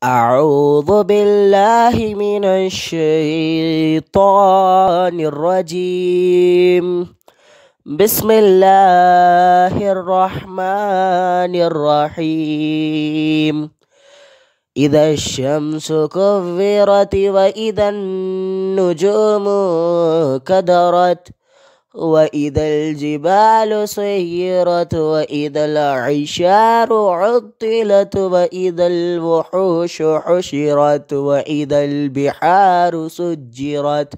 أعوذ بالله من الشيطان الرجيم بسم الله الرحمن الرحيم إذا الشمس كفرت وإذا النجوم كدرت وإذا الجبال سيرت وإذا العشار عطلت وإذا الوحوش حشرت وإذا البحار سجرت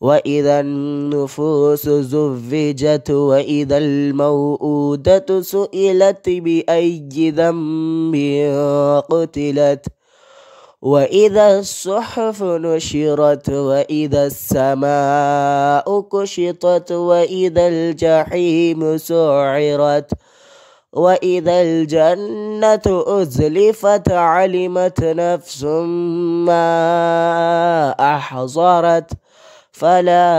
وإذا النفوس زفجت وإذا الموءودة سئلت بأي ذنب قتلت وإذا الصحف نشرت وإذا السماء كشطت وإذا الجحيم سعرت وإذا الجنة أزلفت علمت نفس ما أحضرت فلا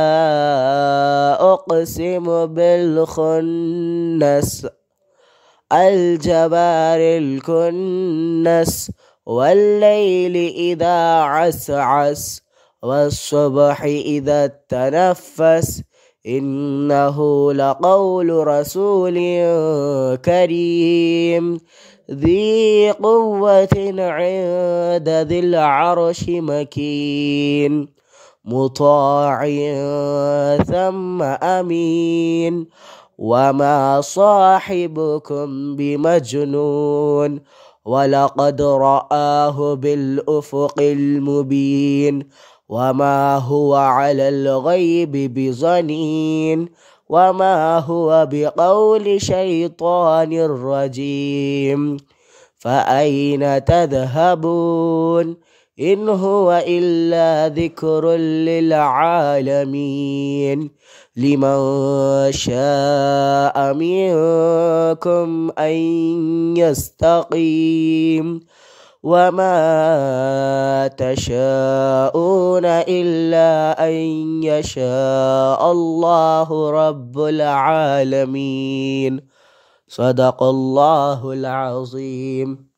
أقسم بالخنس الجبار الكنس والليل إذا عسعس والصبح إذا تنفس إنه لقول رسول كريم ذي قوة عند ذي العرش مكين مطاع ثم أمين وما صاحبكم بمجنون ولقد رآه بالأفق المبين وما هو على الغيب بظنين وما هو بقول شيطان رجيم فأين تذهبون إن هو إلا ذكر للعالمين لمن شاء منكم أن يستقيم وما تشاءون إلا أن يشاء الله رب العالمين صدق الله العظيم